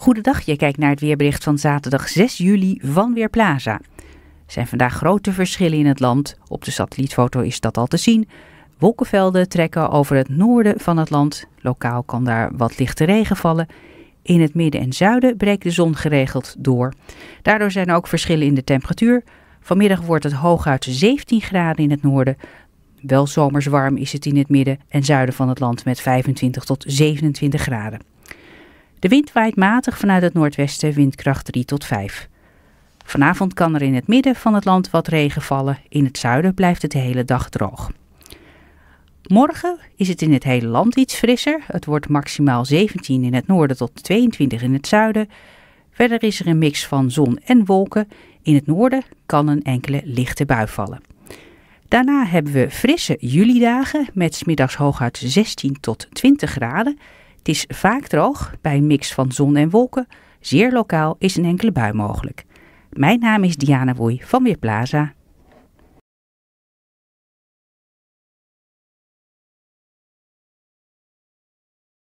Goedendag, je kijkt naar het weerbericht van zaterdag 6 juli van Weerplaza. Er zijn vandaag grote verschillen in het land. Op de satellietfoto is dat al te zien. Wolkenvelden trekken over het noorden van het land. Lokaal kan daar wat lichte regen vallen. In het midden en zuiden breekt de zon geregeld door. Daardoor zijn er ook verschillen in de temperatuur. Vanmiddag wordt het hooguit 17 graden in het noorden. Wel zomers warm is het in het midden en zuiden van het land met 25 tot 27 graden. De wind waait matig vanuit het noordwesten, windkracht 3 tot 5. Vanavond kan er in het midden van het land wat regen vallen. In het zuiden blijft het de hele dag droog. Morgen is het in het hele land iets frisser. Het wordt maximaal 17 in het noorden tot 22 in het zuiden. Verder is er een mix van zon en wolken. In het noorden kan een enkele lichte bui vallen. Daarna hebben we frisse julidagen met smiddags hooguit 16 tot 20 graden. Het is vaak droog, bij een mix van zon en wolken. Zeer lokaal is een enkele bui mogelijk. Mijn naam is Diana Woei van Weerplaza.